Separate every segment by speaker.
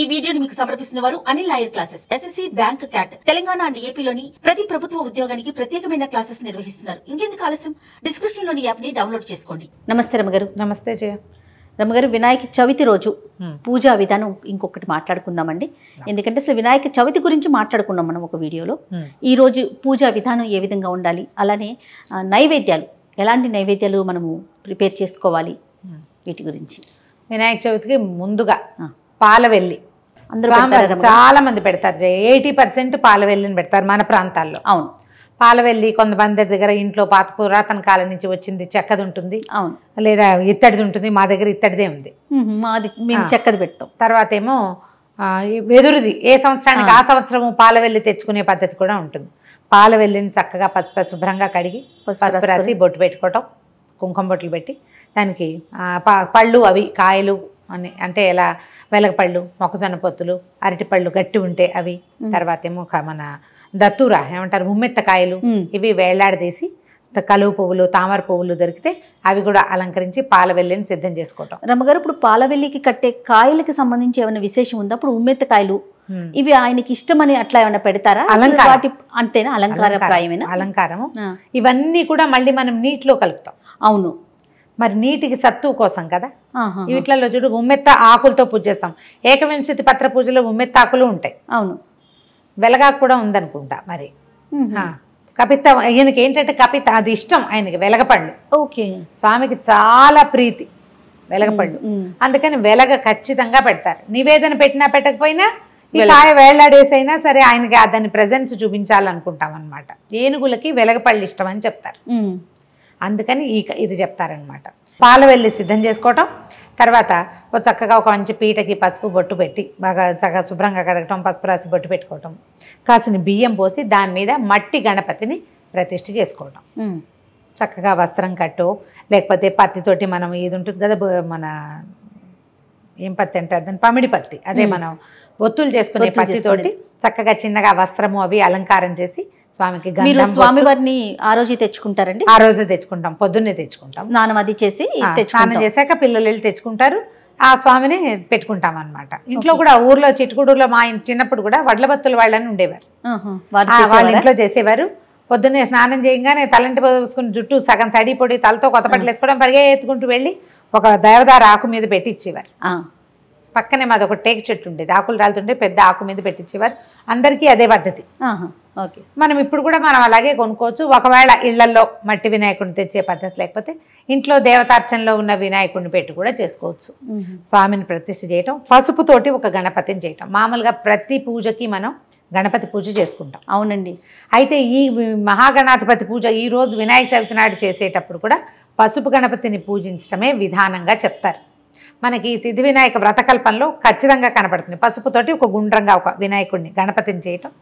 Speaker 1: ఈ వీడియోని మీకు సమర్పిస్తున్న వారు Anil lawyer classes SSC bank CAT Telangana and ఏపీలోని ప్రతి ప్రభుత్వ ఉద్యోగానికి ప్రత్యేకమైన క్లాసెస్ నిర్వహిస్తున్నారు ఇంకెందుకు ఆలస్యం డిస్క్రిప్షన్ లోని యాప్ ని డౌన్లోడ్ చేసుకోండి నమస్తే రమగారు నమస్తే జయ రమగారు వినాయక చవితి రోజు పూజా విధానం ఇంకొకటి మాట్లాడుకుందామండి ఎందుకంటే అసలు వినాయక చవితి గురించి మాట్లాడుకున్నాం మనం ఒక వీడియోలో ఈ రోజు పూజా విధానం ఏ విధంగా ఉండాలి అలానే నైవేద్యాలు ఎలాంటి నైవేద్యాలు మనము ప్రిపేర్ చేసుకోవాలి వీటి గురించి వినాయక చవితికి ముందుగా పాలవెల్లి చాలా
Speaker 2: మంది పెడతారు ఎయిటీ పర్సెంట్ పాలవెల్లిని పెడతారు మన ప్రాంతాల్లో అవును పాలవెల్లి కొంతమంది దగ్గర ఇంట్లో పాత పురాతన కాలం నుంచి వచ్చింది చెక్కది ఉంటుంది అవును లేదా ఇత్తడిది ఉంటుంది మా దగ్గర ఇత్తడిదే ఉంది
Speaker 1: మాది మేము చెక్కది
Speaker 2: పెట్టాం తర్వాత ఏమో వెదురుది ఏ సంవత్సరానికి ఆ సంవత్సరం పాలవెల్లి తెచ్చుకునే పద్ధతి కూడా ఉంటుంది పాలవెల్లిని చక్కగా పసుపు శుభ్రంగా కడిగి పసుపు రాసి బొట్టు పెట్టుకోవటం కుంకుమ బొట్లు పెట్టి దానికి పళ్ళు అవి కాయలు అని అంటే ఎలా వెలగపళ్ళు మొక్కజొన్న పొత్తులు అరటిపళ్ళు గట్టి ఉంటే అవి తర్వాత ఏమో మన దత్తూర ఏమంటారు ముమ్మెత్తకాయలు ఇవి వేళ్లాడదీసి కలువు పువ్వులు తామర పువ్వులు దొరికితే అవి కూడా
Speaker 1: అలంకరించి పాలవెల్లిని సిద్ధం చేసుకోవటం రమ్మగారు ఇప్పుడు పాలవెల్లికి కట్టే కాయలకి సంబంధించి ఏమైనా విశేషం ఉందా అప్పుడు ఉమ్మెత్తకాయలు ఇవి ఆయనకి ఇష్టమని అట్లా ఏమైనా పెడతారా అలంకారం అంతేనా అలంకారప్రాయమైన అలంకారము ఇవన్నీ కూడా మళ్ళీ మనం నీటిలో కలుపుతాం అవును
Speaker 2: మరి నీటికి సత్తు కోసం కదా వీటిలో చూడు ఉమ్మెత్త ఆకులతో పూజ చేస్తాం ఏకవింశతి పత్ర పూజలో ఉమ్మెత్త ఆకులు ఉంటాయి అవును వెలగాకు కూడా ఉందనుకుంటా మరి కపిత ఈయనకి ఏంటంటే కపిత అది ఇష్టం ఆయనకి వెలగపండు ఓకే స్వామికి చాలా ప్రీతి వెలగపండు అందుకని వెలగ ఖచ్చితంగా పెడతారు నివేదన పెట్టినా పెట్టకపోయినా ఇలా వేళ్లాడేసైనా సరే ఆయనకి దాని ప్రజెన్స్ చూపించాలనుకుంటాం అనమాట ఏనుగులకి వెలగపళ్ళు ఇష్టం అని చెప్తారు అందుకని ఈ ఇది చెప్తారనమాట పాలు వెళ్ళి సిద్ధం చేసుకోవటం తర్వాత చక్కగా ఒక మంచి పీటకి పసుపు బొట్టు పెట్టి బాగా చక్కగా శుభ్రంగా కడగటం పసుపు రాసి బొట్టు పెట్టుకోవటం కాసిన బియ్యం పోసి దాని మీద మట్టి గణపతిని ప్రతిష్ఠ చేసుకోవటం చక్కగా వస్త్రం కట్టు లేకపోతే పత్తితోటి మనం ఇది ఉంటుంది కదా మన ఏం పత్తి అంటారు దాని పమిడి పత్తి అదే మనం ఒత్తులు చేసుకునే పత్తితోటి చక్కగా చిన్నగా వస్త్రము అవి అలంకారం చేసి స్వామికి మీరు స్వామి
Speaker 1: వారిని ఆ రోజు తెచ్చుకుంటారండి ఆ రోజు తెచ్చుకుంటాం పొద్దున్నే తెచ్చుకుంటాం స్నానం అది
Speaker 2: చేసి స్నానం చేశాక పిల్లలు వెళ్ళి తెచ్చుకుంటారు ఆ స్వామిని పెట్టుకుంటాం అనమాట ఇంట్లో కూడా ఊర్లో చిట్టుకుడూరులో మా చిన్నప్పుడు కూడా వడ్ల భక్తులు వాళ్ళని ఉండేవారు వాళ్ళ ఇంట్లో చేసేవారు పొద్దున్నే స్నానం చేయగానే తలంటి పోసుకుని జుట్టు సగం తడి పొడి తలతో కొత్త బట్టలు వేసుకోవడం పరిగెత్తుకుంటూ వెళ్ళి ఒక దేవదారు ఆకు మీద పెట్టిచ్చేవారు పక్కనే మాది ఒక టేక్ చెట్టు ఉండేది ఆకులు రాలుతుంటే పెద్ద ఆకు మీద పెట్టించేవారు అందరికీ అదే పద్ధతి ఓకే మనం ఇప్పుడు కూడా మనం అలాగే కొనుక్కోవచ్చు ఒకవేళ ఇళ్లలో మట్టి వినాయకుడిని తెచ్చే పద్ధతి లేకపోతే ఇంట్లో దేవతార్చనలో ఉన్న వినాయకుడిని పెట్టి కూడా చేసుకోవచ్చు స్వామిని ప్రతిష్ఠ చేయటం పసుపుతోటి ఒక గణపతిని చేయటం మామూలుగా ప్రతి పూజకి మనం గణపతి పూజ చేసుకుంటాం అవునండి అయితే ఈ మహాగణాధిపతి పూజ ఈరోజు వినాయక చవితి నాడు చేసేటప్పుడు కూడా పసుపు గణపతిని పూజించడమే విధానంగా చెప్తారు మనకి ఈ సిద్ధి వినాయక వ్రతకల్పంలో ఖచ్చితంగా కనపడుతుంది పసుపుతోటి ఒక గుండ్రంగా ఒక వినాయకుడిని గణపతిని చేయటం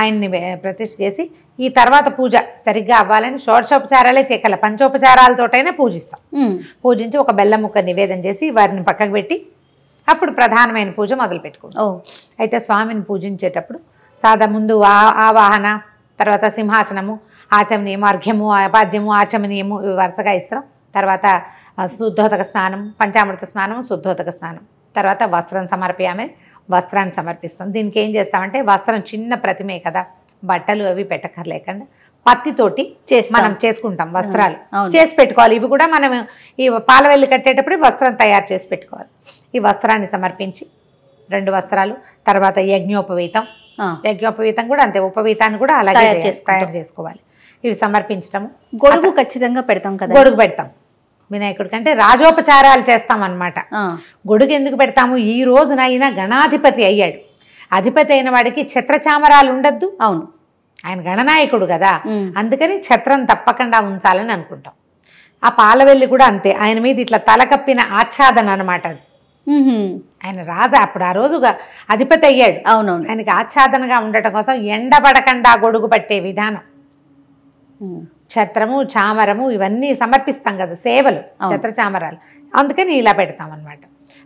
Speaker 2: ఆయన్ని ప్రతిష్ఠ చేసి ఈ తర్వాత పూజ సరిగ్గా అవ్వాలని షోడశోపచారాలే చేయగల పంచోపచారాలతోటైనా పూజిస్తాం పూజించి ఒక బెల్లం ముక్క నివేదన చేసి వారిని పక్కకు పెట్టి అప్పుడు ప్రధానమైన పూజ మొదలు పెట్టుకుంటాం అయితే స్వామిని పూజించేటప్పుడు సాదా ముందు ఆవాహన తర్వాత సింహాసనము ఆచమనీయము అర్ఘ్యము అపాద్యము ఆచమనీయము వరుసగా ఇస్తాం తర్వాత శుద్ధోదక స్నానం పంచామృత స్నానం శుద్ధోదక స్నానం తర్వాత వస్త్రం సమర్పయామే వస్త్రాన్ని సమర్పిస్తాం దీనికి ఏం చేస్తామంటే వస్త్రం చిన్న ప్రతిమే కదా బట్టలు అవి పెట్టకర్లేకుండా పత్తితోటి చేసి మనం చేసుకుంటాం వస్త్రాలు చేసి పెట్టుకోవాలి ఇవి కూడా మనం ఈ పాలవెల్లి కట్టేటప్పుడు వస్త్రం తయారు చేసి పెట్టుకోవాలి ఈ వస్త్రాన్ని సమర్పించి రెండు వస్త్రాలు తర్వాత యజ్ఞోపవీతం యజ్ఞోపవీతం కూడా అంతే ఉపవీతాన్ని కూడా అలాగే తయారు చేసుకోవాలి ఇవి సమర్పించడం గొడుగు ఖచ్చితంగా పెడతాం కదా గొడుగు పెడతాం వినాయకుడికి అంటే రాజోపచారాలు చేస్తామన్నమాట గొడుగు ఎందుకు పెడతాము ఈ రోజున ఆయన గణాధిపతి అయ్యాడు అధిపతి అయిన వాడికి ఛత్రచామరాలు ఉండద్దు అవును ఆయన గణనాయకుడు కదా అందుకని ఛత్రం తప్పకుండా ఉంచాలని అనుకుంటాం ఆ పాలవెల్లి కూడా అంతే ఆయన మీద ఇట్లా తలకప్పిన ఆచ్ఛాదన అనమాట అది ఆయన రాజా అప్పుడు ఆ రోజుగా అధిపతి అయ్యాడు అవునవును ఆయనకి ఆచ్ఛాదనగా ఉండటం కోసం ఎండబడకుండా గొడుగు పట్టే విధానం ఛత్రము చామరము ఇవన్నీ సమర్పిస్తాం కదా సేవలు ఛత్ర చామరాలు అందుకని ఇలా పెడతాం అనమాట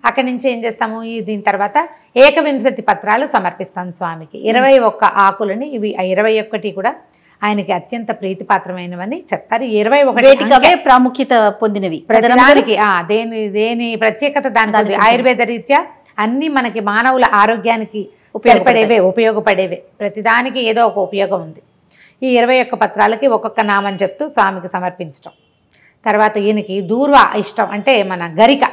Speaker 2: అక్కడి నుంచి ఏం చేస్తాము ఈ దీని తర్వాత ఏకవింశతి పత్రాలు సమర్పిస్తాం స్వామికి ఇరవై ఒక్క ఆకులని ఇవి ఇరవై ఒక్కటి కూడా ఆయనకి అత్యంత ప్రీతిపాత్రమైనవని చెప్తారు ఇరవై ఒకటి
Speaker 1: ప్రాముఖ్యత పొందినవి దానికి
Speaker 2: దేని దేని ప్రత్యేకత దానికి ఆయుర్వేద రీత్యా అన్ని మనకి మానవుల ఆరోగ్యానికి ఉపయోగపడేవే ఉపయోగపడేవే ప్రతిదానికి ఏదో ఒక ఉపయోగం ఉంది ఈ ఇరవై ఒక్క పత్రాలకి ఒక్కొక్క నామం చెప్తూ స్వామికి సమర్పించడం తర్వాత ఈయనకి దూర్వ ఇష్టం అంటే మన గరిక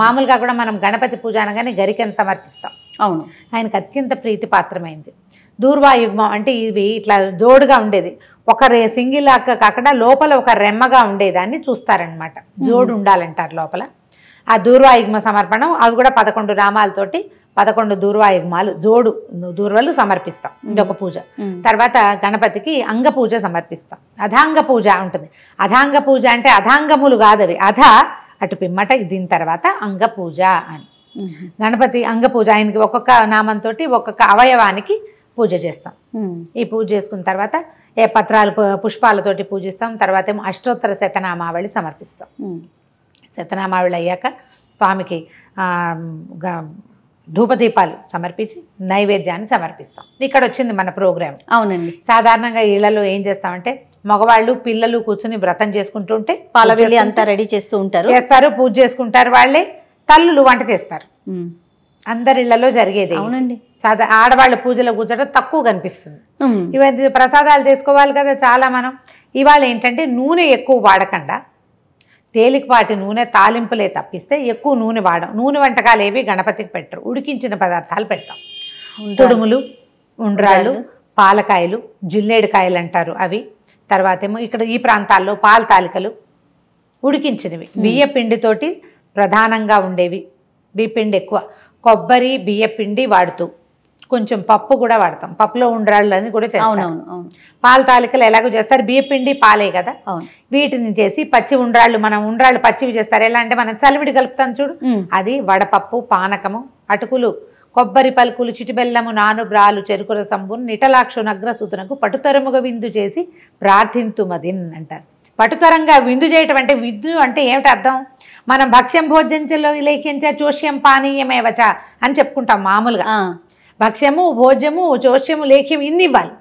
Speaker 2: మామూలుగా కూడా మనం గణపతి పూజ అనగానే గరికను సమర్పిస్తాం అవును ఆయనకు అత్యంత ప్రీతి పాత్రమైంది దూర్వాయుగ్మం అంటే ఇవి ఇట్లా జోడుగా ఉండేది ఒక రే సింగిల్ కాకుండా లోపల ఒక రెమ్మగా ఉండేదాన్ని చూస్తారనమాట జోడు ఉండాలంటారు లోపల ఆ దూర్వాయుగ్మ సమర్పణం అవి కూడా పదకొండు రామాలతోటి పదకొండు దూర్వాయుగ్మాలు జోడు దూర్వలు సమర్పిస్తాం ఇదొక పూజ తర్వాత గణపతికి అంగ పూజ సమర్పిస్తాం అధాంగ పూజ ఉంటుంది అధాంగ పూజ అంటే అధాంగములు కాదవి అధ అటు పిమ్మట దీని తర్వాత అంగ పూజ అని గణపతి అంగ పూజ ఆయనకి ఒక్కొక్క నామంతో ఒక్కొక్క అవయవానికి పూజ చేస్తాం ఈ పూజ చేసుకున్న తర్వాత ఏ పత్రాలు పుష్పాలతోటి పూజిస్తాం తర్వాత ఏమో అష్టోత్తర శతనామావళి సమర్పిస్తాం శతనామావళి అయ్యాక స్వామికి ధూపదీపాలు సమర్పించి నైవేద్యాన్ని సమర్పిస్తాం ఇక్కడ వచ్చింది మన ప్రోగ్రామ్ అవునండి సాధారణంగా ఇళ్లలో ఏం చేస్తామంటే మగవాళ్ళు పిల్లలు కూర్చుని వ్రతం చేసుకుంటూ ఉంటే పాలవెల్లి అంతా రెడీ చేస్తూ ఉంటారు చేస్తారు పూజ చేసుకుంటారు వాళ్ళే తల్లులు వంట చేస్తారు అందరి ఇళ్లలో జరిగేది అవునండి ఆడవాళ్ళ పూజలో కూర్చోడం తక్కువ కనిపిస్తుంది ఇవన్నీ ప్రసాదాలు చేసుకోవాలి కదా చాలా మనం ఇవాళ ఏంటంటే నూనె ఎక్కువ వాడకుండా తేలికపాటి నూనె తాలింపులే తప్పిస్తే ఎక్కువ నూనె వాడం నూనె వంటకాలు ఏవి గణపతికి పెట్టరు ఉడికించిన పదార్థాలు పెడతాం తుడుములు ఉండ్రాళ్ళు పాలకాయలు జిల్లేడుకాయలు అంటారు అవి తర్వాత ఏమో ఇక్కడ ఈ ప్రాంతాల్లో పాల తాలికలు ఉడికించినవి బియ్య పిండితోటి ప్రధానంగా ఉండేవి బియ్యపిండి ఎక్కువ కొబ్బరి బియ్య పిండి వాడుతూ కొంచెం పప్పు కూడా వాడతాం పప్పులో ఉండ్రాళ్ళు అని కూడా అవునవును అవును పాల తాలికలు ఎలాగో చేస్తారు బియ్యపిండి పాలే కదా వీటిని చేసి పచ్చి ఉండ్రాళ్ళు మనం ఉండ్రాళ్ళు పచ్చివి చేస్తారు ఎలా అంటే మనం చలివిడి కలుపుతాం చూడు అది వడపప్పు పానకము అటుకులు కొబ్బరి పలుకులు చిటిబెల్లము నానుబ్రాలు చెరుకుల రసంబు నిటలాక్షు నగ్రసూతునకు పటుతరముగా విందు చేసి ప్రార్థింతుమదిన్ అంటారు పటుతరంగా విందు చేయటం అంటే విందు అంటే ఏమిటి అర్థం మనం భక్ష్యం భోజంచలో లేఖించా చూష్యం పానీయమేవచ అని చెప్పుకుంటాం మామూలుగా భక్ష్యము భోజ్యము జోష్యము లేఖ్యం ఇన్ని ఇవ్వాలి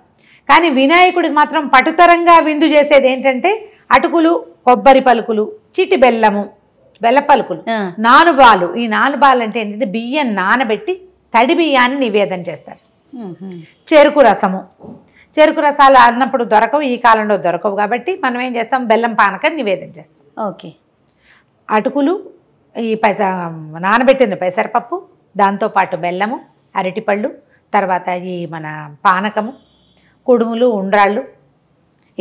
Speaker 2: కానీ వినాయకుడికి మాత్రం పటుతరంగా విందు చేసేది ఏంటంటే అటుకులు కొబ్బరి పలుకులు చిటి బెల్లము బెల్ల పలుకులు నానుబాలు ఈ నానుబాలు అంటే ఏంటంటే బియ్యం నానబెట్టి తడి బియ్యాన్ని నివేదన చేస్తారు చెరుకు రసము చెరుకు రసాలు అన్నప్పుడు దొరకవు ఈ కాలంలో దొరకవు కాబట్టి మనం ఏం చేస్తాం బెల్లం పానకం నివేదన చేస్తాం ఓకే అటుకులు ఈ పైస నానబెట్టిన పెసరపప్పు దాంతోపాటు బెల్లము అరటిపళ్ళు తర్వాత ఈ మన పానకము కుడుములు ఉండ్రాళ్ళు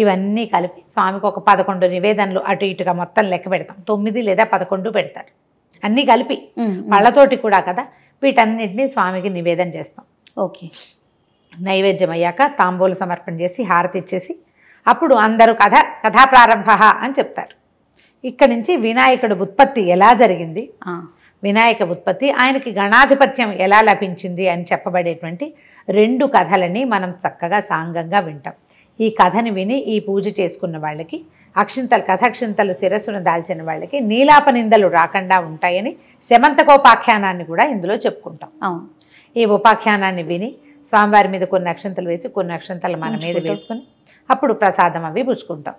Speaker 2: ఇవన్నీ కలిపి స్వామికి ఒక పదకొండు నివేదనలు అటు ఇటుగా మొత్తం లెక్క పెడతాం తొమ్మిది లేదా పదకొండు పెడతారు అన్నీ కలిపి పళ్ళతోటి కూడా కదా వీటన్నిటిని స్వామికి నివేదన చేస్తాం ఓకే నైవేద్యం అయ్యాక తాంబూలు సమర్పణ చేసి హారతి ఇచ్చేసి అప్పుడు అందరూ కథ కథా ప్రారంభ అని చెప్తారు ఇక్కడి నుంచి వినాయకుడు ఉత్పత్తి ఎలా జరిగింది వినాయక ఉత్పత్తి ఆయనకి గణాధిపత్యం ఎలా లభించింది అని చెప్పబడేటువంటి రెండు కథలని మనం చక్కగా సాంగంగా వింటాం ఈ కథని విని ఈ పూజ చేసుకున్న వాళ్ళకి అక్షింతలు కథక్షింతలు శిరస్సును దాల్చిన వాళ్ళకి నీలాప నిందలు రాకుండా ఉంటాయని శమంతకోపాఖ్యానాన్ని కూడా ఇందులో చెప్పుకుంటాం అవును ఈ ఉపాఖ్యానాన్ని విని స్వామివారి మీద కొన్ని అక్షంతలు వేసి కొన్ని అక్షంతలు మన మీద వేసుకుని అప్పుడు ప్రసాదం అవి పుచ్చుకుంటాం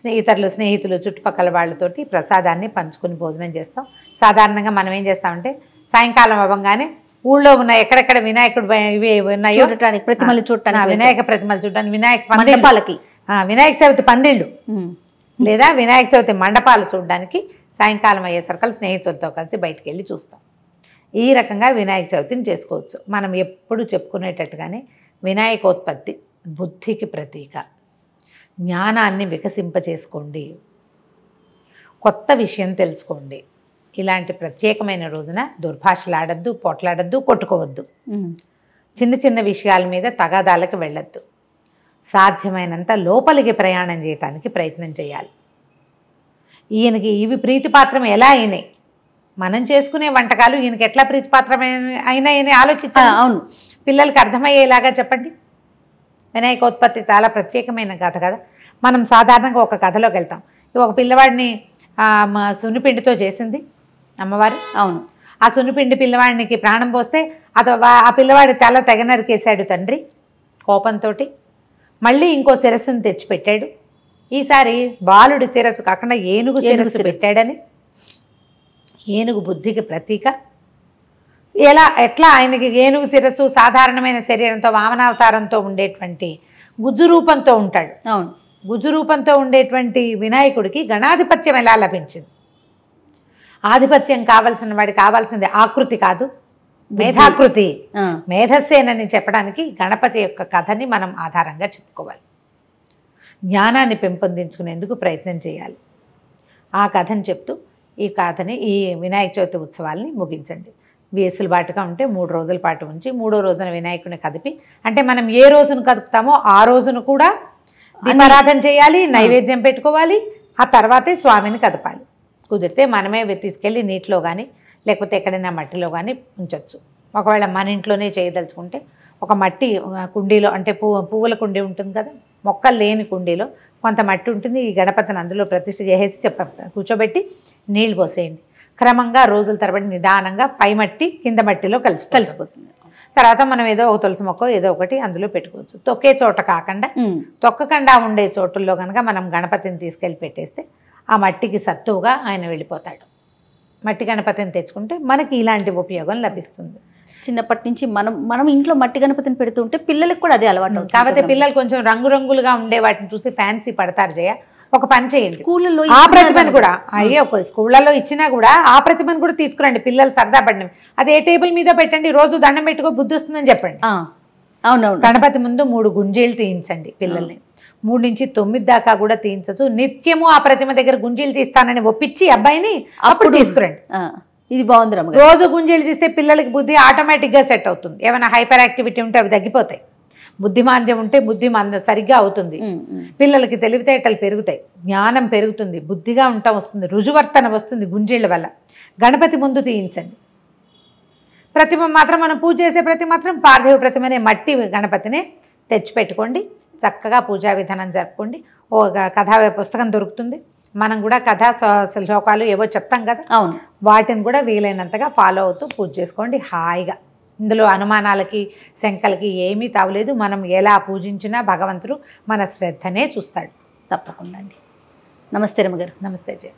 Speaker 2: స్నేహితులు స్నేహితులు చుట్టుపక్కల వాళ్ళతోటి ప్రసాదాన్ని పంచుకుని భోజనం చేస్తాం సాధారణంగా మనం ఏం చేస్తామంటే సాయంకాలం అవ్వగానే ఊళ్ళో ఉన్న ఎక్కడెక్కడ వినాయకుడు ఇవి ఉన్నాయో ప్రతిమలు చూడటానికి వినాయక ప్రతిమలు చూడటానికి వినాయక మండపాలకి వినాయక చవితి పందిళ్ళు లేదా వినాయక చవితి మండపాలు చూడడానికి సాయంకాలం అయ్యేసరికి స్నేహితులతో కలిసి బయటికి వెళ్ళి చూస్తాం ఈ రకంగా వినాయక చవితిని చేసుకోవచ్చు మనం ఎప్పుడు చెప్పుకునేటట్టుగానే వినాయకోత్పత్తి బుద్ధికి ప్రతీక జ్ఞానాన్ని వికసింపచేసుకోండి కొత్త విషయం తెలుసుకోండి ఇలాంటి ప్రత్యేకమైన రోజున దుర్భాషలాడద్దు పొట్లాడద్దు కొట్టుకోవద్దు చిన్న చిన్న విషయాల మీద తగాదాలకు వెళ్ళద్దు సాధ్యమైనంత లోపలికి ప్రయాణం చేయటానికి ప్రయత్నం చేయాలి ఈయనకి ఇవి ప్రీతిపాత్రం ఎలా అయినాయి మనం చేసుకునే వంటకాలు ఈయనకి ఎట్లా ప్రీతిపాత్రమైన అయినా ఆలోచించాను అవును పిల్లలకి అర్థమయ్యేలాగా చెప్పండి వినాయకోత్పత్తి చాలా ప్రత్యేకమైన కథ కదా మనం సాధారణంగా ఒక కథలోకి వెళ్తాం ఒక పిల్లవాడిని సున్నిపిండితో చేసింది అమ్మవారు అవును ఆ సున్నిపిండి పిల్లవాడికి ప్రాణం పోస్తే అత ఆ పిల్లవాడి తల తెగనరికేశాడు తండ్రి కోపంతో మళ్ళీ ఇంకో శిరస్సును తెచ్చిపెట్టాడు ఈసారి బాలుడి శిరస్సు కాకుండా ఏనుగు శిరస్సు పెట్టాడని ఏనుగు బుద్ధికి ప్రతీక ఎలా ఎట్లా ఆయనకి ఏనుగు శిరస్సు సాధారణమైన శరీరంతో వామనావతారంతో ఉండేటువంటి గుజ్జు రూపంతో ఉంటాడు అవును గుజ్జు రూపంతో ఉండేటువంటి వినాయకుడికి గణాధిపత్యం ఎలా లభించింది ఆధిపత్యం కావలసిన వాడికి కావాల్సింది ఆకృతి కాదు మేధాకృతి మేధస్సేనని చెప్పడానికి గణపతి యొక్క కథని మనం ఆధారంగా చెప్పుకోవాలి జ్ఞానాన్ని పెంపొందించుకునేందుకు ప్రయత్నం చేయాలి ఆ కథని చెప్తూ ఈ కథని ఈ వినాయక చవితి ఉత్సవాల్ని ముగించండి వేసులుబాటుగా ఉంటే మూడు రోజుల పాటు ఉంచి మూడో రోజున వినాయకుని కదిపి అంటే మనం ఏ రోజును కదుపుతామో ఆ రోజును కూడా
Speaker 1: దీపారాధన చేయాలి నైవేద్యం
Speaker 2: పెట్టుకోవాలి ఆ తర్వాతే స్వామిని కదపాలి కుదిరితే మనమే తీసుకెళ్ళి నీటిలో కానీ లేకపోతే ఎక్కడైనా మట్టిలో కానీ ఉంచవచ్చు ఒకవేళ మన ఇంట్లోనే చేయదలుచుకుంటే ఒక మట్టి కుండీలో అంటే పువ్వు పువ్వుల కుండీ ఉంటుంది కదా మొక్కలు లేని కుండీలో కొంత మట్టి ఉంటుంది ఈ గణపతిని అందులో ప్రతిష్ట చేసేసి చెప్ప కూర్చోబెట్టి నీళ్ళు పోసేయండి క్రమంగా రోజుల తరబడి నిదానంగా పై మట్టి కింద మట్టిలో కలిసి కలిసిపోతుంది తర్వాత మనం ఏదో ఒక తులసి మొక్క ఏదో ఒకటి అందులో పెట్టుకోవచ్చు తొక్కే చోట కాకుండా తొక్కకుండా ఉండే చోటుల్లో కనుక మనం గణపతిని తీసుకెళ్ళి పెట్టేస్తే ఆ మట్టికి సత్తువుగా ఆయన వెళ్ళిపోతాడు మట్టి గణపతిని తెచ్చుకుంటే మనకి ఇలాంటి ఉపయోగం లభిస్తుంది చిన్నప్పటి నుంచి మనం మనం ఇంట్లో మట్టి గణపతిని పెడుతుంటే పిల్లలకు కూడా అదే అలవాటు కాబట్టి పిల్లలు కొంచెం రంగురంగులుగా ఉండే వాటిని చూసి ఫ్యాన్సీ పడతారు జయ ఒక పని చేయండి స్కూళ్ళలో ఆ ప్రతిభను కూడా అయ్యే ఒక స్కూళ్ళలో ఇచ్చినా కూడా ఆ ప్రతిభను కూడా తీసుకురండి పిల్లలు సరదా పడినవి అది ఏ టేబుల్ మీద పెట్టండి రోజు దండం పెట్టుకో బుద్ధి వస్తుందని చెప్పండి అవునవును గణపతి ముందు మూడు గుంజీలు తీయించండి పిల్లల్ని మూడు నుంచి తొమ్మిది దాకా కూడా తీయించచ్చు నిత్యము ఆ ప్రతిమ దగ్గర గుంజీలు తీస్తానని ఒప్పించి అబ్బాయిని అప్పుడు తీసుకురండి ఇది బాగుంది రోజు గుంజీలు తీస్తే పిల్లలకి బుద్ధి ఆటోమేటిక్గా సెట్ అవుతుంది ఏమైనా హైపర్ యాక్టివిటీ ఉంటే అవి తగ్గిపోతాయి బుద్ధిమాంద్యం ఉంటే బుద్ధి మాంద్యం సరిగ్గా అవుతుంది పిల్లలకి తెలివితేటలు పెరుగుతాయి జ్ఞానం పెరుగుతుంది బుద్ధిగా ఉండటం వస్తుంది రుజువర్తన వస్తుంది గుంజీళ్ళ వల్ల గణపతి ముందు తీయించండి ప్రతిమ మాత్రం మనం పూజ చేసే ప్రతి మాత్రం పార్థివ ప్రతిమనే మట్టి గణపతినే తెచ్చిపెట్టుకోండి చక్కగా పూజా విధానం జరుపుకోండి ఓ కథా పుస్తకం దొరుకుతుంది మనం కూడా కథా శ్లోకాలు ఏవో చెప్తాం కదా అవును వాటిని కూడా వీలైనంతగా ఫాలో అవుతూ పూజ చేసుకోండి హాయిగా ఇందులో అనుమానాలకి శంకలకి ఏమీ తావలేదు మనం ఎలా పూజించినా భగవంతుడు మన శ్రద్ధనే
Speaker 1: చూస్తాడు తప్పకుండా అండి నమస్తే రమ్మగారు నమస్తే జయ